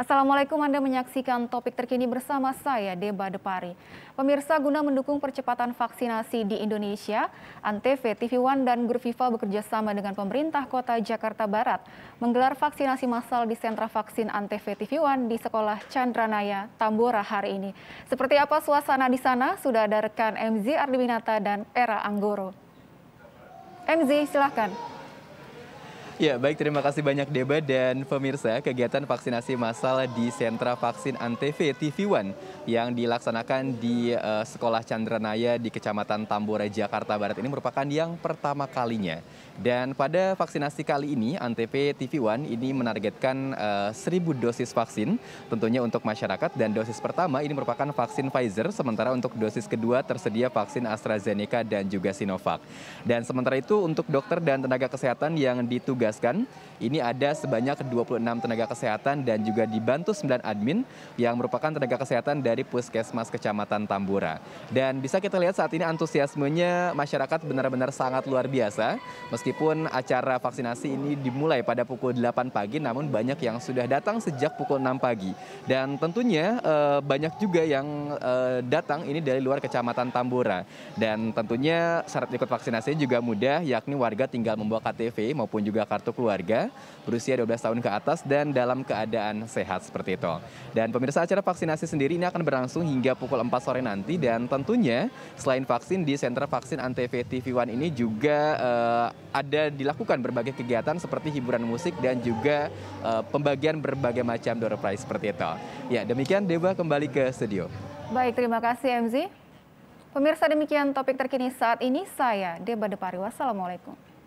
Assalamualaikum Anda menyaksikan topik terkini bersama saya Deba Depari. Pemirsa guna mendukung percepatan vaksinasi di Indonesia, Antv, TV One dan Gurviva bekerja sama dengan pemerintah kota Jakarta Barat menggelar vaksinasi massal di sentra vaksin Antv TV One di sekolah Chandranaya Tambora hari ini. Seperti apa suasana di sana? Sudah ada rekan MZ Ardiminata dan Era Anggoro. MZ, silahkan. Ya, baik terima kasih banyak Deba dan pemirsa. Kegiatan vaksinasi massal di Sentra Vaksin Antv tv One yang dilaksanakan di uh, Sekolah Chandranaya di Kecamatan Tambora, Jakarta Barat ini merupakan yang pertama kalinya. Dan pada vaksinasi kali ini Antv tv One ini menargetkan uh, eh, 1000 dosis vaksin tentunya untuk masyarakat dan dosis pertama ini merupakan vaksin Pfizer sementara untuk dosis kedua tersedia vaksin AstraZeneca dan juga Sinovac. Dan sementara itu untuk dokter dan tenaga kesehatan yang ditugaskan ditugaskan. Ini ada sebanyak 26 tenaga kesehatan dan juga dibantu 9 admin yang merupakan tenaga kesehatan dari Puskesmas Kecamatan Tambora. Dan bisa kita lihat saat ini antusiasmenya masyarakat benar-benar sangat luar biasa. Meskipun acara vaksinasi ini dimulai pada pukul 8 pagi namun banyak yang sudah datang sejak pukul 6 pagi. Dan tentunya eh, banyak juga yang eh, datang ini dari luar Kecamatan Tambora. Dan tentunya syarat ikut vaksinasi juga mudah yakni warga tinggal membawa KTV maupun juga kartu kartu keluarga berusia 12 tahun ke atas dan dalam keadaan sehat seperti itu. Dan pemirsa acara vaksinasi sendiri ini akan berlangsung hingga pukul 4 sore nanti dan tentunya selain vaksin di Sentra Vaksin Antv TV1 ini juga uh, ada dilakukan berbagai kegiatan seperti hiburan musik dan juga uh, pembagian berbagai macam door prize seperti itu. Ya, demikian Dewa kembali ke studio. Baik, terima kasih MZ. Pemirsa demikian topik terkini saat ini saya Deba Depari. Assalamualaikum.